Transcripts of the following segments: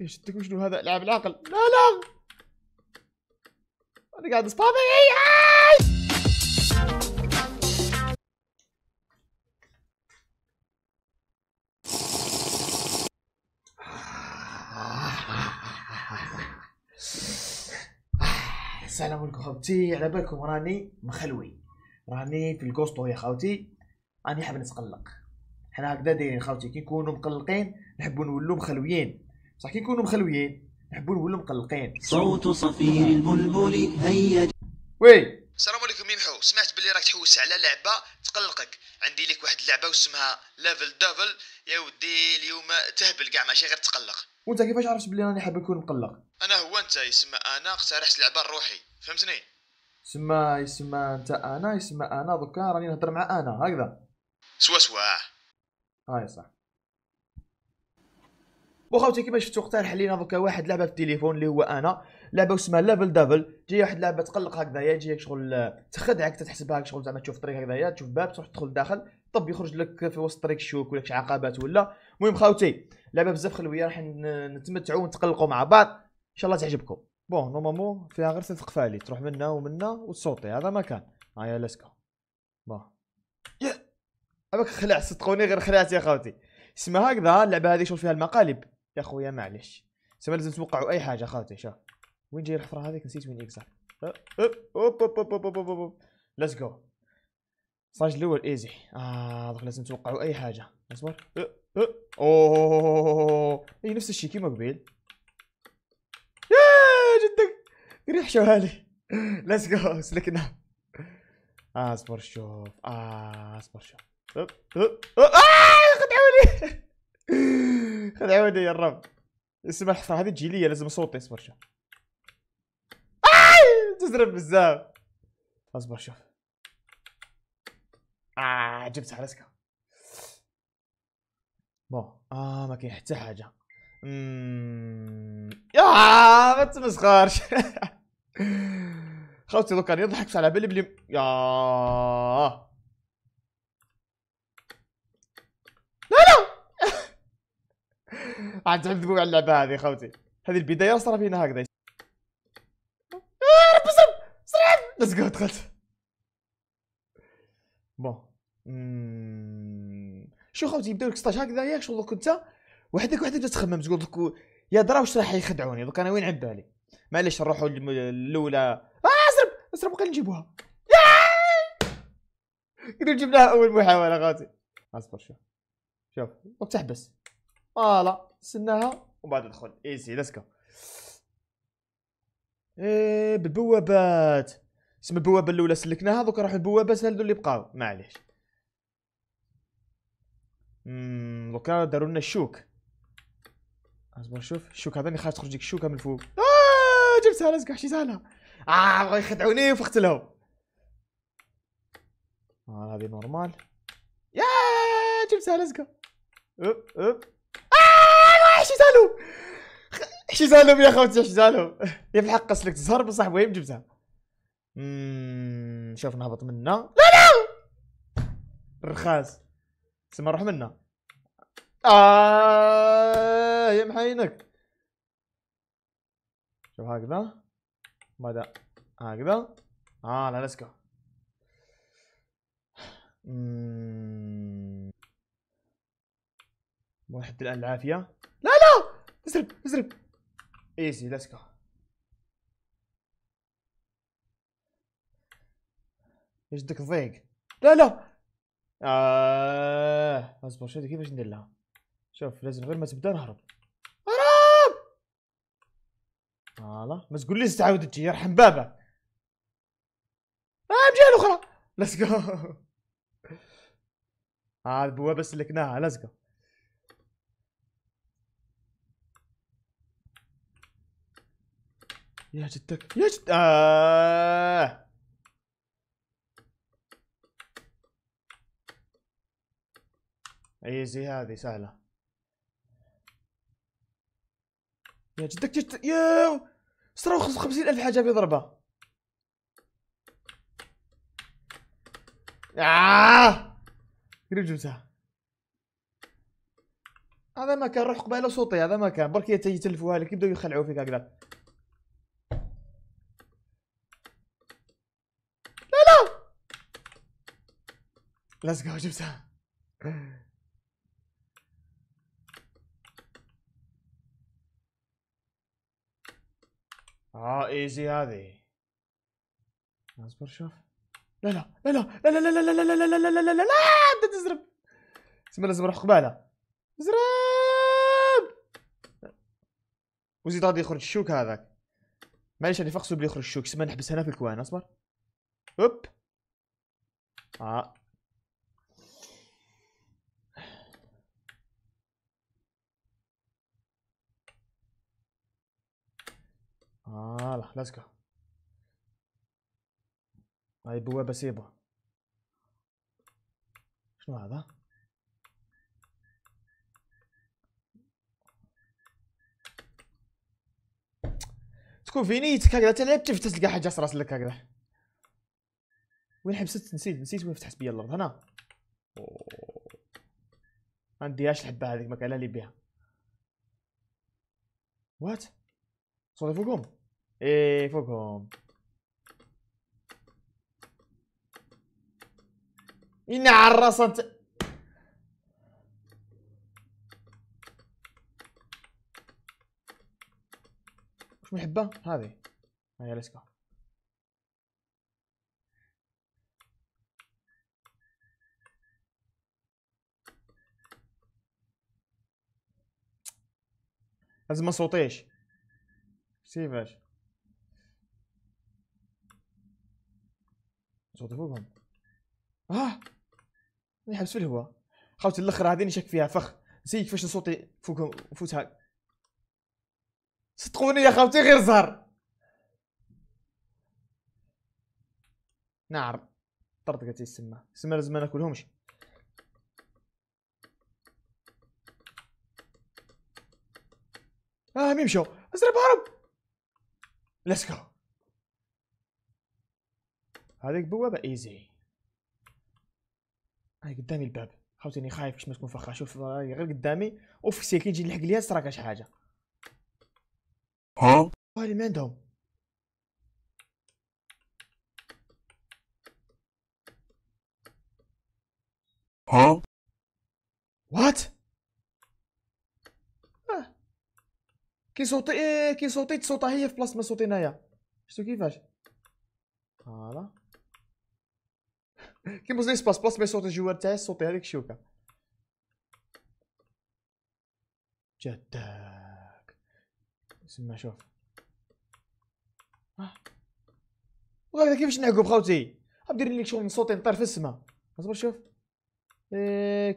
يشدك شنو هذا العاب العقل لا لا انا قاعد إيه، اي السلام عليكم خوتي على بالكم راني مخلوي راني في الكوستو يا خوتي راني حاب نتقلق حنا هكذا دايرين خوتي كي نكونوا مقلقين نحبوا نولوا مخلويين بصح كي نكونوا مخلويين نحبوا نولوا مقلقين صوت صفير البلبل هيا وي السلام عليكم يمحو سمعت بلي راك تحوس على لعبه تقلقك عندي لك واحد اللعبه واسمها ليفل دافل يا ودي اليوم تهبل كاع ماشي غير تقلق وانت كيفاش عرفت بلي راني حاب نكون مقلق انا هو انت يسمى انا اقترحت لعبه لروحي فهمتني سما يسمى انت انا يسمى انا دوكا راني نهضر مع انا هكذا سوا سوا هاي آه، صح وخاوتي كما شفتوا اقترح لينا دوكا واحد لعبه في التليفون اللي هو انا لعبه اسمها ليفل دبل جاي واحد لعبه تقلق هكذايا جايك شغل تخدعك تحسبها شغل زعما تشوف طريق هكذايا تشوف باب تروح تدخل داخل طب يخرج لك في وسط الطريق شوك ولا شي عقبات ولا المهم خاوتي لعبه بزاف خلويه راح نتمتعوا ونتقلقوا مع بعض ان شاء الله تعجبكم بون نورمالمون فيها غير ثلاث قفالي تروح منا ومنا وتصوتي هذا ما كان هيا لاسكو بون يا اباك خلع صدقوني غير خلعت يا خاوتي اسمها هكذا اللعبه هذه شوف فيها المقالب يا خويا معلش سما لازم توقعوا اي حاجه خاوتي شوف وين جاي الحفره هذيك نسيت وين اكزاكت أه، أه، اوب اوب اوب اوب اوب اوب ليتس جو الصاج الاول ايزي اه دوك لازم توقعوا اي حاجه اصبر أه، اوه هي نفس الشيء كيما قبيل يا جدك ريح شوالي ليتس جو سلكنا اصبر شوف اصبر شوف اه خدعوني خذ العوده يا الرب اسم الحفره هذه جيليه لازم صوتي اصبر شوف تزرب بزاف اصبر شوف آه, آه، جبتها لسكا بو اه ما كاين حتى حاجه اممم يا ما تمسخرش خوتي لو كان يضحك على بالي بلي يا لا لا عاد تعب على اللعبه هذه خوتي هذه البدايه صار فينا هكذا يا آه، ربي صرف صرف ليتس جو دخلت بون شو خوتي يبداو لك ستاج هكذا ياك شغل كنت وحدك وحدك تخمم تقول لك يا درا واش راح يخدعوني دوك انا وين عبالي بالي معليش نروحوا الاولى اه اسرب اسرب قال نجيبوها كنا جبناها اول محاوله غاتي اصبر شوف شوف وقت تحبس فوالا آه، نستناها ومن بعد ندخل ايزي ليتس جو ايه بالبوابات اسم البوابه الاولى سلكناها دوك نروح البوابات هذو اللي بقاو معليش امم دوكا داروا لنا الشوك اصبر شوف الشوك هذا اللي خارج تخرج لك الشوكه من فوق اه جبتها لازم حشي سهله اه بغاو يخدعوني وفخت لهم آه هذه نورمال يا جبتها لازقه اوب اوب حشيتها له حشيتها لهم يا خوتي حشيتها لهم يا بالحق قصلك الزهر بصح وين جبتها شوف نهبط منا لا لا الرخاص تسمى نروح منا آه يا محينك شوف هكذا ماذا هكذا اه لا لسكا واحد الان العافيه لا لا اسرب اسرب ايزي ليتس جو ايش بدك تضيق لا لا آه. اصبر شو كيفاش ندير لها شوف لازم غير ما تبدا نهرب هرب فوالا آه، ما تقول لي تعاود تجي يرحم بابا اه الجهه الاخرى ليتس جو هذه البوابه سلكناها ليتس جو يا جدك يا جد آه. زي هذه سهلة يا جدك جد يا صاروا خمسين ألف حاجة بيضربها آه قريب جبتها هذا ما كان روح قبيله صوتي هذا ما كان برك تلفوها لك يبداو يخلعوا فيك هكذا ليتس جو جبتها اه ايزي هذه اصبر شوف لا لا لا لا لا لا لا لا لا لا لا لا لا لا لا لا لا لا لا تزرب لا لازم اروح قباله لا وزيد غادي يخرج الشوك هذاك معليش انا لا بلي يخرج الشوك لا نحبس هنا في الكوان اصبر لا اه فوالا ليتس go. هاي بوابة سيبها شنو هذا؟ تكون في نيتك هكذا تلعب تفتح تلقى حاجة راس لك هكذا وين حبست نسيت نسيت وين فتحت بيا الارض هنا ما نديهاش الحبة هذيك ما كان لي بها وات صوري فوقهم ايه فوقهم إن Je وش محبة هذه Allez, ليتس جو لازم ما صوتيش سيفاش جودفوبهم اه يحبس في الهواء خاوتي الاخر هذه نشك فيها فخ نسيك كيفاش نصوتي فوقهم فوتها صدقوني يا خاوتي غير زهر نعرف طرد قالت السما السما لازم ما ناكلهمش اه ميمشو ازرب هرب ليتس جو هذيك بوابه ايزي هاي قدامي الباب عاوتاني خايف باش ما تكون فخا شوف غير قدامي اوف كي تجي نلحق ليا سرقه شي حاجه ها واه ما عندهم ها وات آه. كي صوتي إيه، كي صوتي صوتها هي في بلاصه ما صوتينايا شفتو كيفاش فوالا كيما لي سباس باس مي يصوت الجوار تاعي صوتي هذيك الشوكه جدك سمع شوف آه. وهكذا كيفاش نعقب خاوتي غندير لك شغل نصوتي نطير في السما اصبر شوف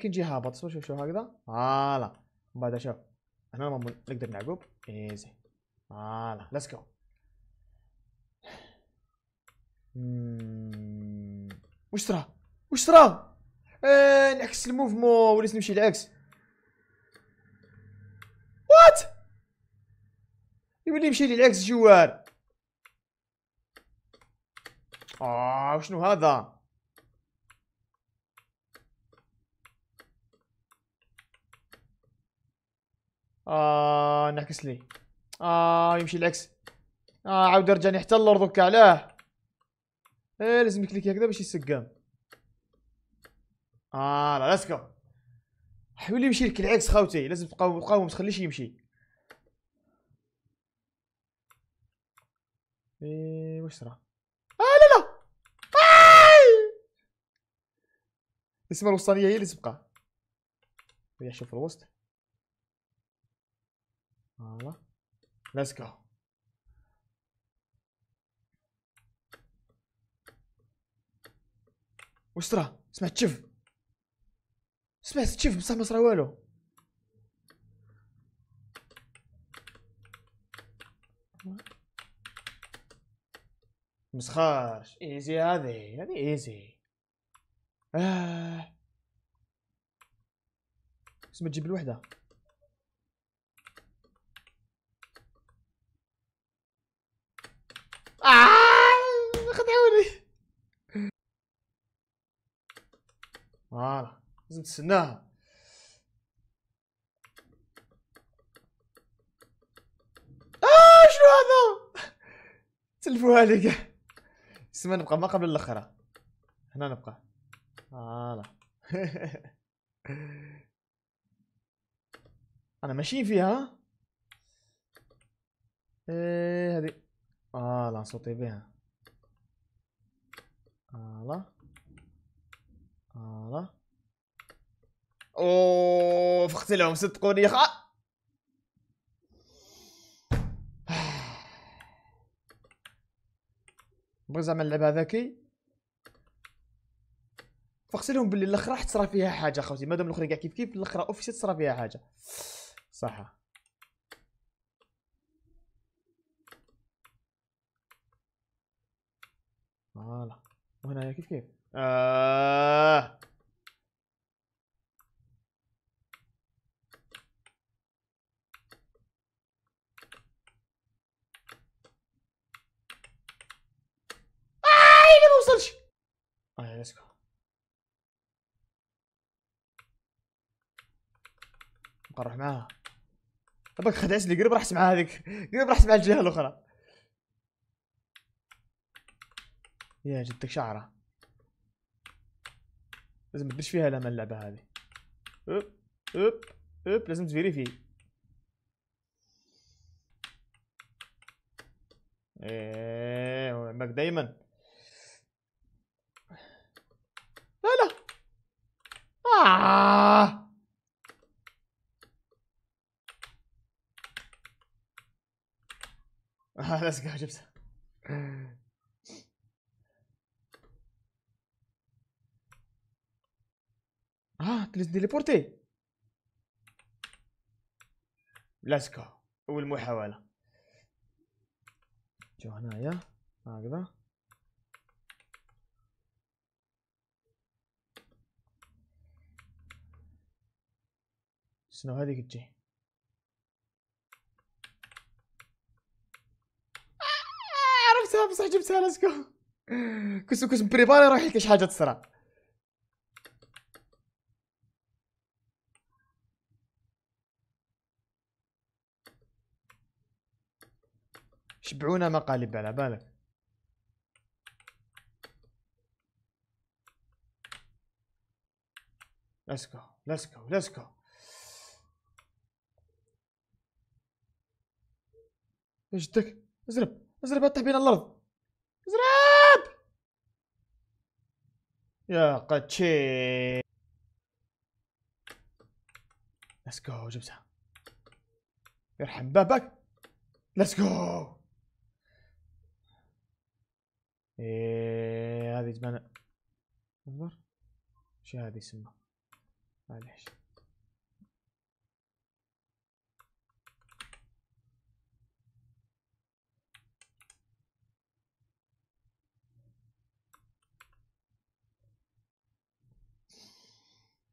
كي نجي هابط اصبر شوف شوف هكذا فوالا من بعد شوف هنا نقدر نعقب ايزي فوالا ليتس جو واش صرا واش صرا آه، نعكس الموفمون وليت نمشي العكس وات يولي يمشي لي العكس جوار اه وشنو هذا اه نعكس لي اه يمشي العكس اه عاود رجعني حتى الارض وكاع علاه إيه لازم يكليك هكذا باش يسقام فوالا آه لاسكو حيولي يمشي لك العكس خاوتي لازم تقاوم تقاوم تخليش يمشي ايه واش صرا اه لا لا آه! الاسم الوسطانيه هي اللي تبقى ويا شوف الوسط فوالا آه. ليتس جو واش صرا سمعت تشف سمعت تشف بصح ما صرا والو مسخاش ايزي هذي هذي ايزي آه. بس تجيب الوحده آه. خدعوني فوالا لازم تستناها اه شنو هذا تلفوها لي كاع سما نبقى ما قبل الاخرة هنا نبقى فوالا انا ماشي فيها ايه هذه فوالا نصوتي بها فوالا فوالا اوف فقت لهم ست قريخ بغيت زعما نلعبها ذكي فقت لهم باللي الاخرى راح تصرا فيها حاجه خوتي مادام الاخرين كاع كيف كيف الاخرى اوفيسي تصرا فيها حاجه صح فوالا وهنايا كيف كيف آه. آه، طيب، نروح معاها ابغاك خدعت لي قريب راح اسمع هذيك قريب راح اسمع الجهه الاخرى يا جدك شعره لازم تدش فيها لما اللعبه هذه اوب اوب اوب لازم تفيري فيه ايه وعمك دايما لا لا آه. هذا لازم جبتها اه تلز ديليبورتي لاسكا اول محاوله جو هنايا هكذا شنو هذيك تجي آه، عرفتها بصح جبتها لاسكو كنت بريباري مبريباري روحي كاش حاجه تصرى يشبعون مقالب على بالك Let's go, let's go, let's go. ايش ازرب ازرب اطيح بين الارض ازرب يا قتشي ليتس جو جبتها يرحم بابك ليتس جو إيه هذه تبان انظر شو هذه اسمها معلش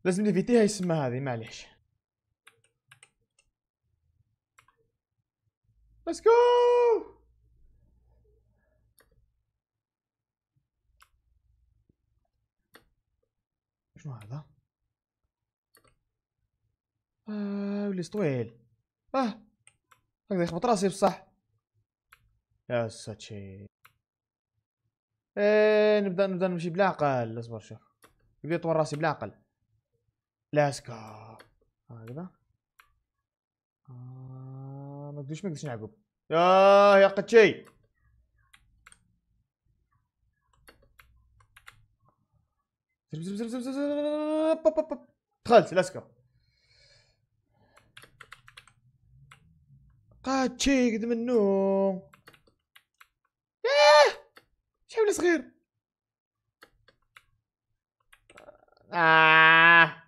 لازم نفيتيها اسمها هذه معليش ليتس جو شنو هذا اه ولي طويل اه هكذا يخبط راسي بصح يا ساتشي ايه نبدا نبدا نمشي بلا عقل اصبر شوف يبدا يطور راسي بلا عقل لاسكا هكذا آه ما قدوش ما قدوش نعقب ياه يا قتشي دخلت زب زب قاد شي قد منو ياه شحال صغير آه.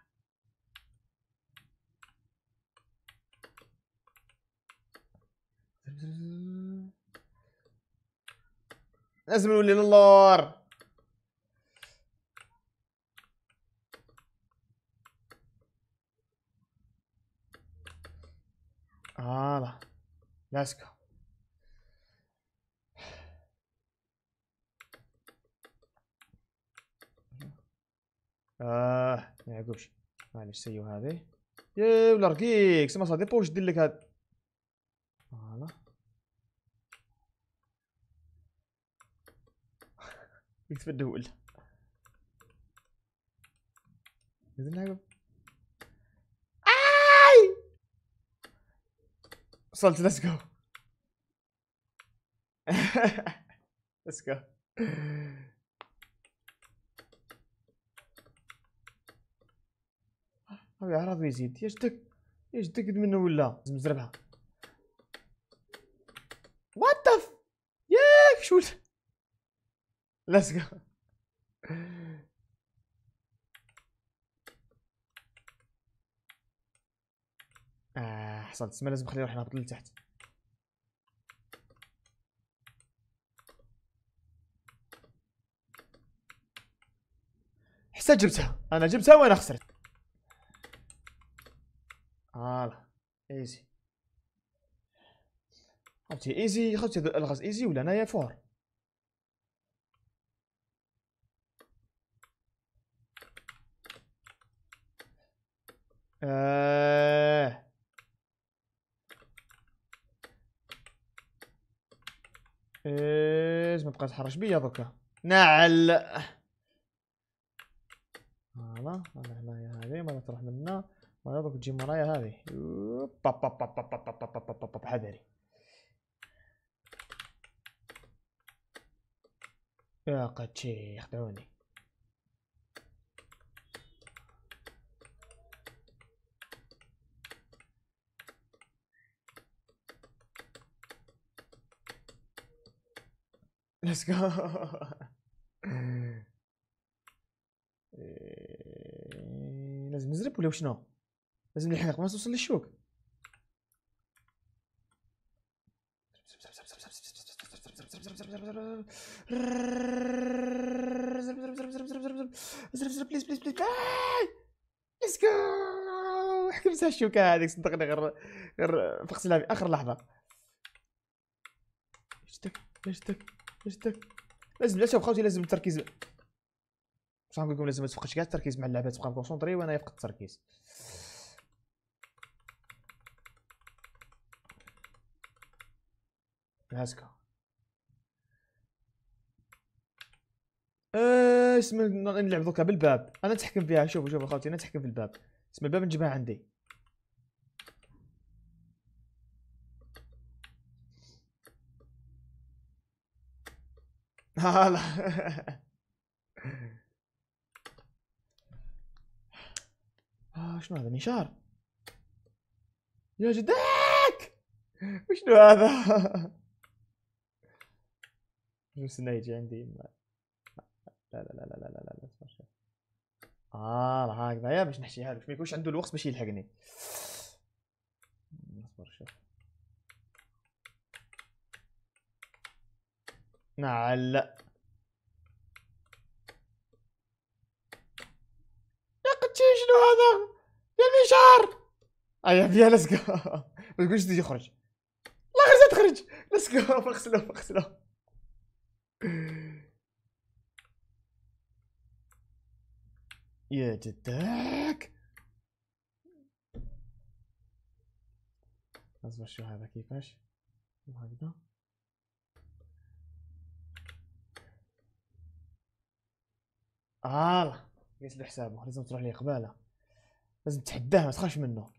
لازم نولي للور Let's go. آه ما يعقبش معليش سيو هذه يا ولا رقيق سما صادي بوش دير لك هاد فوالا يكتب يا إذن يعقوب وصلت ليتس جو ليتس جو هاوي عرض يزيد يا شتك منه ولا لازم نزربها وات ذا ياك شو ليتس جو اه حصلت تسمى لازم نخلي روحي نهبط لتحت حتى جبتها انا جبتها وانا خسرت فوالا آه، ايزي خاوتي ايزي خاوتي الغاز ايزي ولا انايا فور آه. ايش ما بقى حرش بيا دوكا نعل فوالا انا هنايا هذه ما تروح منا ما دوك تجي مرايا هذه با با با با با با با با با حذري يا قد شي يخدعوني ليتس إيه، جو لازم نزرب ولا شنو لازم نلحق ما توصل للشوك بليز بليز بليز ليتس جو حكمتها الشوكه هذيك صدقني غير غير فقت اخر لحظه لازم لازم شوف خوتي لازم التركيز بصح نقول لكم لازم ما تفقدش كاع التركيز مع اللعبه تبقى كونسونطري وانا يفقد التركيز هاسكا آه، اسم نلعب دوكا بالباب انا نتحكم فيها شوفوا شوفوا خوتي انا نتحكم في الباب اسم الباب نجيبها عندي لا لا آه شنو هذا نشار يا جدك وشنو هذا جوس يجي عندي لا لا لا لا لا لا لا لا اه هكذا يا باش نحشيها له ما يكونش عنده الوقت باش يلحقني نعلق يا قدشي شنو هذا يا اخي اي ايا بيها ليتس جو ما تقولش تجي خرج لا خرج تخرج ليتس جو فغسله فغسله يا جدك اصبر شو هذا كيفاش وهكذا اه قلت له حسابه لازم تروح ليه قباله لازم تحداه ما تخافش منه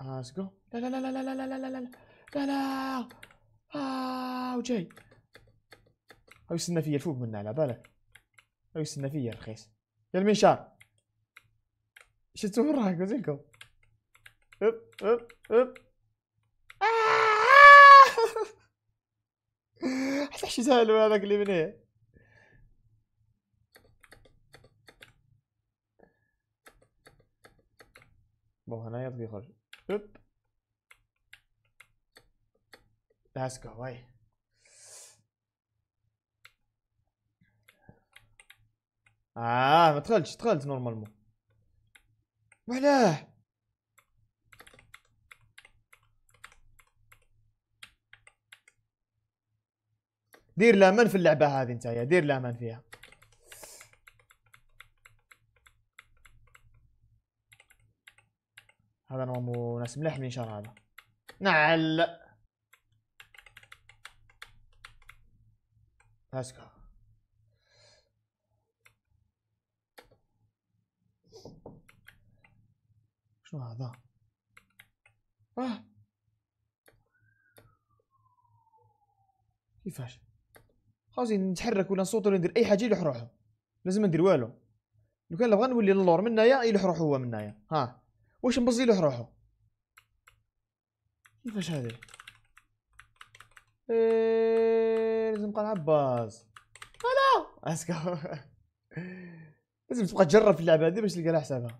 اه جو لا لا لا لا لا لا لا لا لا لا لا لا اه وجاي هاو يستنى فيا الفوق منه على بالك هاو يستنى فيا الرخيص يا المنشار شفتوا من راك قلت اب اب اب علاش يسالو هذاك اللي منيه بون هنايا يطفي يخرج هوب ليتس جو واي اه ما دخلتش دخلت نورمالمون وعلاه دير لا من في اللعبه هذه انت يا دير لا من فيها هذا نوع ناس لحمي ان شاء الله هذا نعل Let's شنو هذا؟ آه. كيفاش؟ خاصني نتحرك ولا نصوت ولا ندير اي حاجه يلوح روحه لازم ندير والو لو كان بغا نولي للور منايا يلوح روحه هو منايا ها واش نبز يلوح روحه كيفاش هذا إيه لازم نبقى نلعب باز انا اسكو لازم تبقى تجرب في اللعبه هذه باش تلقى لها حسابها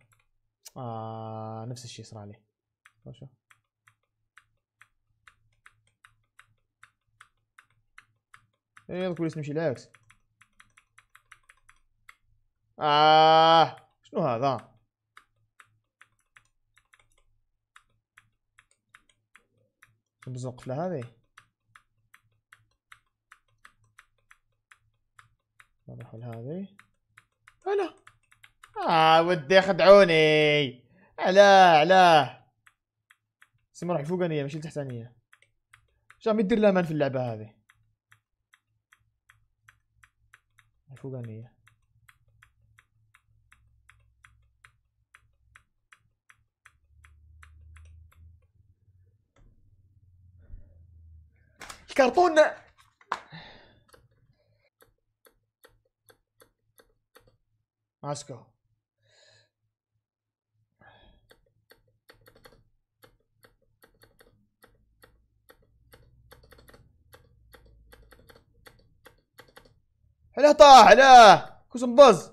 آه نفس الشيء صرا شوف يلا وليت نمشي العكس اه شنو هذا نبزو القفله هذه نروح لهذه انا اه ودي خدعوني علاه علاه سيما راح فوقانيه ماشي لتحتانيه جامي يدير لا في اللعبه هذه Fuga meia. كرتون ماسكو علاه طاح علاه كوس مبز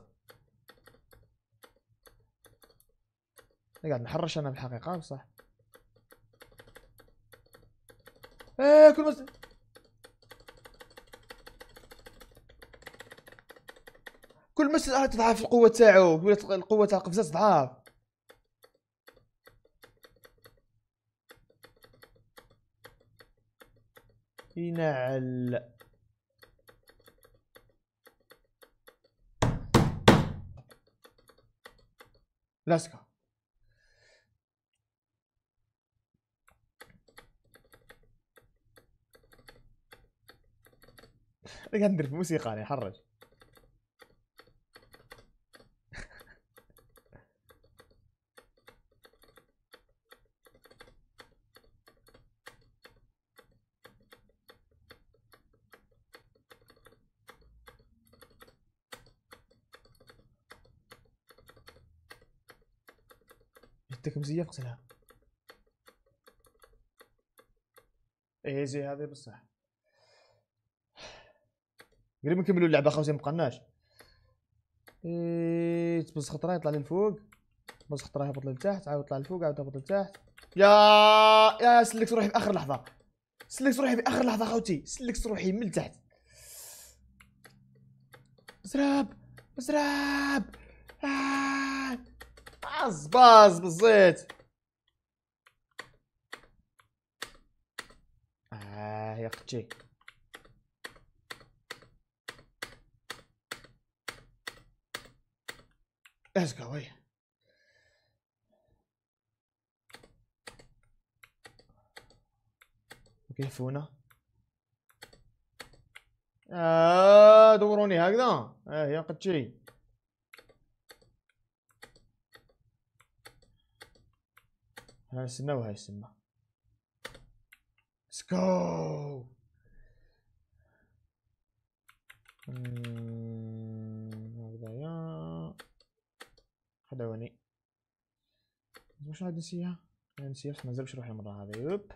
قاعد نحرش انا بالحقيقه بصح ايه كل مس... كل مس تضعف القوه تاعو ولات القوه تاع القفزات تضعف ينعل Let's go. قاعد ندير في موسيقى يعني حرج يقتلها ايزي هذه بصح قريب نكملوا اللعبه خاوتي ما ايه تبز خطره يطلع لي الفوق تبز خطره يهبط لتحت عاود يطلع لفوق عاود يهبط لتحت يا يا سلكت روحي في اخر لحظه سلكت روحي في اخر لحظه خوتي سلكت روحي من تحت مزراب مزراب آه. حظ باز بالزيت آه يا اختي Let's go away. كيفونا آه دوروني هكذا اه يا قدشي هاي السنة وهاي السنة ليتس جو هكذايا حدواني واش عاد نسيها نسيها ما نزلش روحي المرة هذه يوب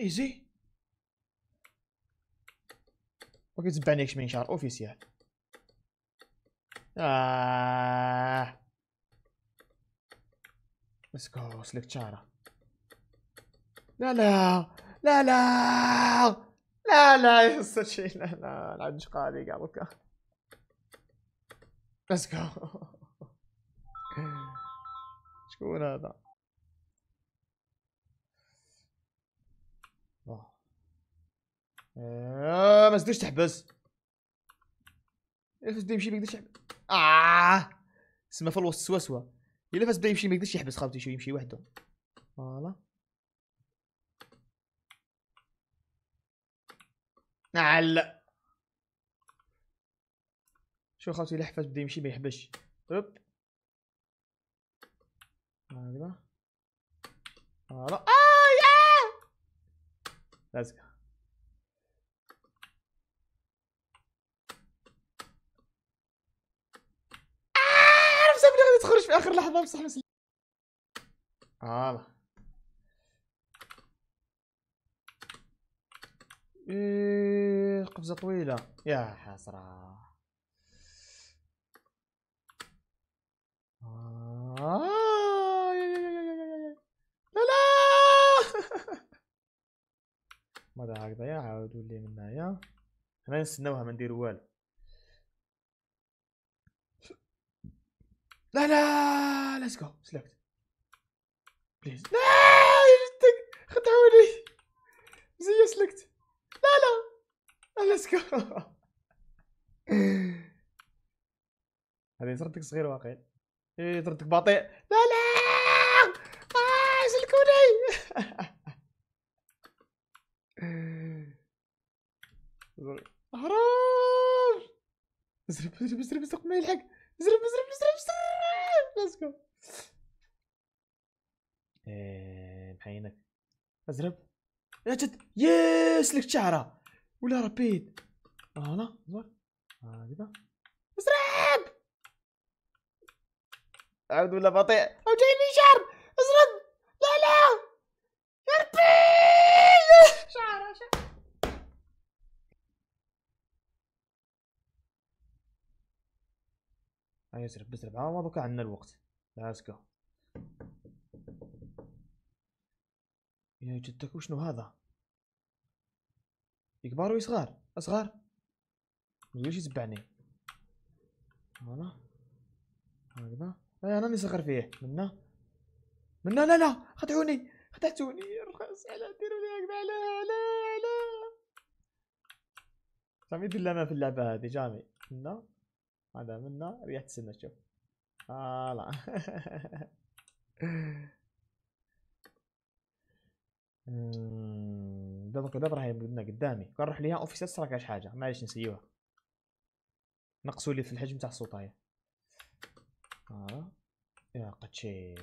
ايزي وكيتبعني كش من شهر اوفيسيال آه. ليتس جو سلك شارة لا لا لا لا لا لا يا شيء لا لا العجقة هذه قالك ليتس جو شكون هذا ما تقدرش آه، تحبس يخرج إيه، تمشي ما تقدرش تحبس اه اسمها في الوسوسه الا فاس بدا يمشي ما يقدرش يحبس خاوتي شو يمشي وحده فوالا نعل شو خاوتي الا حفاس بدا يمشي ما يحبسش اوب طيب. هكذا فوالا اه يا لازم في اخر لحظه بصح مسلم هلا آه. إيه قفزه طويله يا حسره آه لا لا ماذا هكذا يا عاود ولي منها يا حنا نستناوها ما نديرو والو لا لا ليتس جو سلكت بليز لا جدك خدعوني زي سلكت لا لا ليتس جو هذه زرتك صغير واقيل اي زرتك بطيء لا لا آه سلكوني اهرب ازرب ازرب ازرب ازرب ما يلحق ازرب ازرب ازرب ازرب ليتس إيه، جو بعينك ازرب يا جد يس لك شعره ولا ربيت هنا زوار هكذا ازرب عاود ولا بطيء او جايني شعر ازرب لا لا يا ربي شعره شعره هاي آه، يسرف بسرف آه، ما دوكا عندنا الوقت ليتس جو يا جدك وشنو هذا يكبر ويصغر صغار ميقدرش يتبعني هنا هكذا إيه، انا راني صغر فيه منا منا لا لا خدعوني خدعتوني رخص على ديروا لي هكذا لا لا لا جامي يدير لنا في اللعبه هذه جامي منا هذا منه ريحة السنة شوف آه، لا دابا دابا هي بدنا قدامي روح ليها اوفيسات صرا شي حاجه معليش نسيوها نقصوا لي في الحجم تاع الصوت هاي اه يا قتشي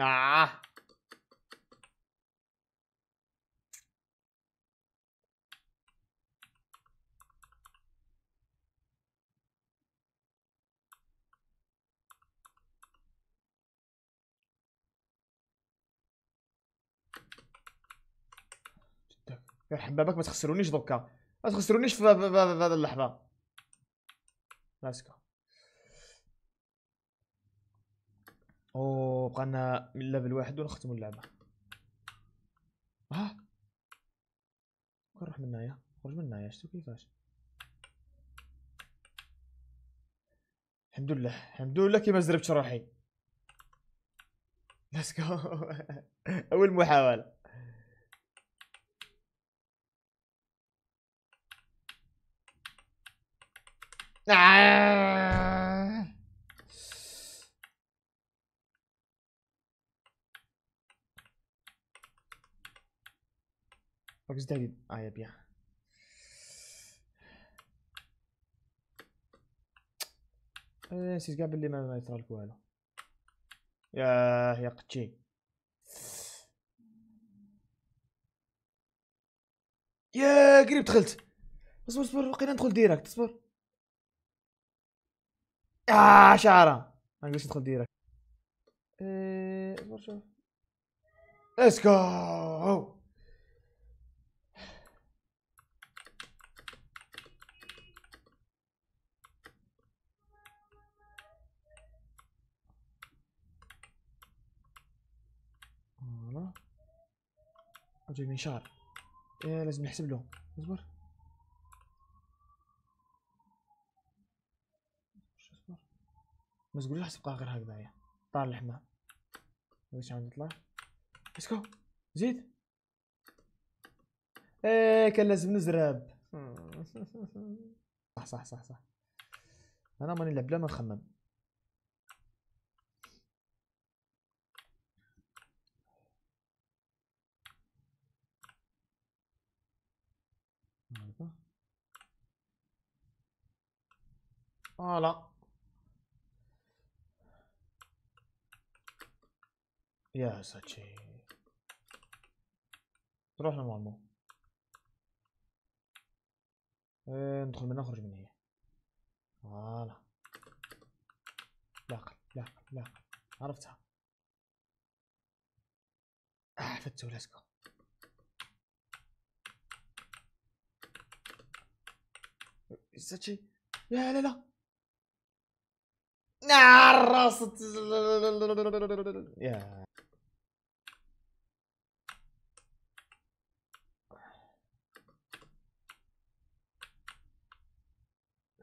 آه. يا حبابك ما تخسرونيش دوكا ما تخسرونيش في هذه اللحظه لاسكو او بقنا من ليفل واحد ونختموا اللعبه اه نروح من هنايا خرج من هنايا شتو كيفاش الحمد لله الحمد لله كيما زربت روحي ليتس جو اول محاوله آه. Works David. Ah ja, bien. نسيت كاع بلي ما يصرى لك والو ياه يا قتشي يا قريب دخلت اصبر اصبر بقينا ندخل ديريكت اصبر يا آه، شعره ما نقدرش ندخل ديريكت آه، اصبر شوف ليتس تمام من شهر إيه لازم نحسب له اصبر اصبر ما تقولش راح تبقى غير هكذايا طار اللحمه واش عم نطلع اسكو زيد ايه كان لازم نزرب صح صح صح صح انا ماني نلعب بلا ما نخمم Voilà. اه يا ساتشي تروح نورمال اه ندخل من هنا نخرج من هنا فوالا لاقل لاقل لاقل عرفتها آه فتو ليتس جو ساتشي يا لا لا الراس يا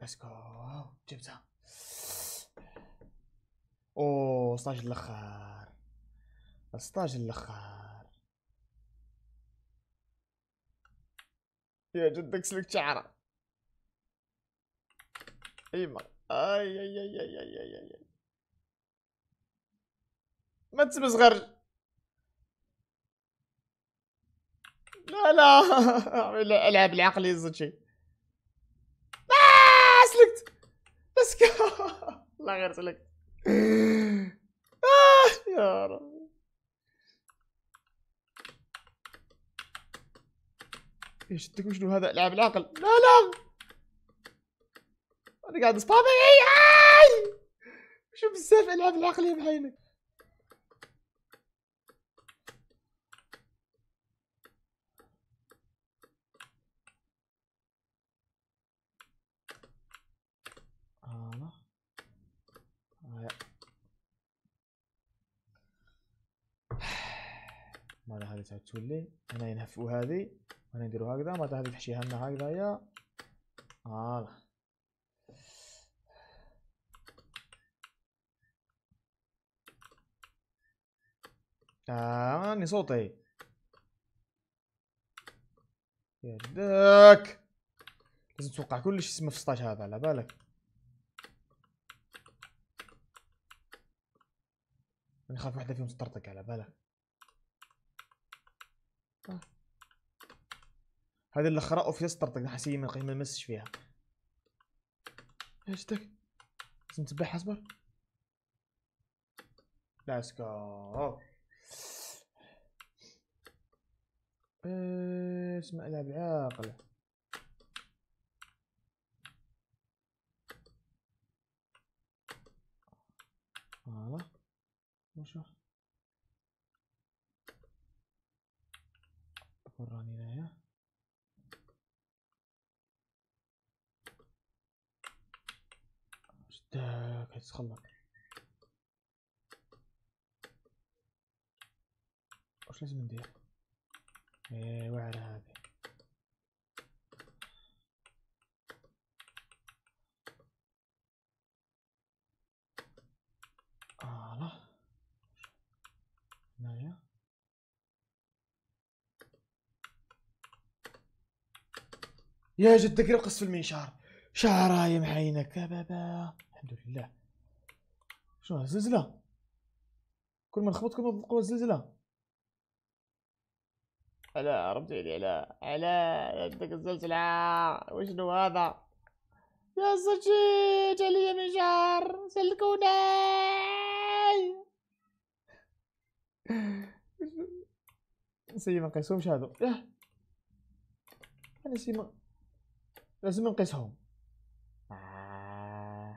ليتس جو جبتها اوه 16 الاخر 16 الاخر يا جدك سلك شعره مره اي اي اي اي اي اي, أي. ما تصغر لا لا العب العقل يزد شي لا آه، سلكت بس لا غير سلكت آه يا رب يشدك شنو هذا العب العقل لا لا إيه آه. آه. انا قاعد اصبابي شوف السيف العب العقليه بعينك انا هذه تعاد تولي هنا ينهفوا هذه هنا يديروا هكذا مالا هذه تحشيها لنا هكذا هكذايا آه. آه، اني صوتي يدك لازم توقع كل شيء اسمه في 16 هذا على بالك انا خاف واحده فيهم تطرطق على بالك آه. هذه اللي خرقوا في تطرطق نحسيه ما نمسش فيها ايش تك لازم تذبحها اصبر ليتس جو اسمع لها بعاقل فوالا وشو وراني هنايا شتاك كيتخلط واش لازم ندير إيه، وعلى هذه آه هنايا يا جدك رقص في المنشار شعراية محينك يا بابا الحمد لله شنو زلزلة كل ما نخبط كل ما القوة الزلزلة لا رجعلي يعني، لا لا عندك الزلزلة وشنو هذا يا صجيج علي من شهر سلكوني سيما نقيسهم نقيسهمش هادو انا سيما لازم نقيسهم آه.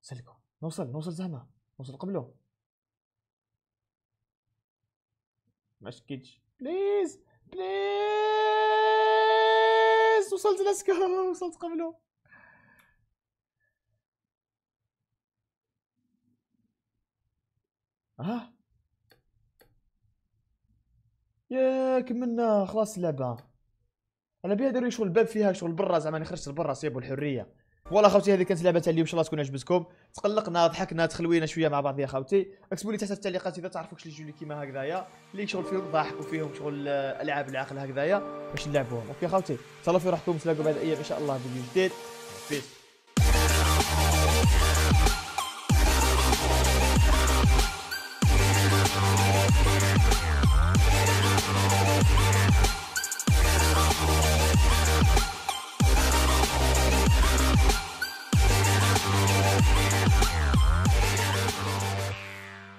سلكو نوصل نوصل زعما نوصل قبله ما شكيتش بليز بليز وصلت لاسكار وصلت قبله ها آه. يا كملنا خلاص اللعبه انا بيها داروا شغل الباب فيها شغل برا زعما خرجت لبرا سيبوا الحريه فوالا خوتي هذه كانت لعبه تاع اليوم ان شاء الله تكون عجبتكم تقلقنا ضحكنا تخلوينا شويه مع يا خوتي اكتبوا لي تحت في التعليقات اذا تعرفوا كش جو كيما هكذايا اللي شغل فيهم ضحك وفيهم شغل آه، العاب العقل هكذايا باش نلعبوهم اوكي خوتي تهلاو في روحكم تلاقوا بعد ايام ان شاء الله فيديو جديد بيس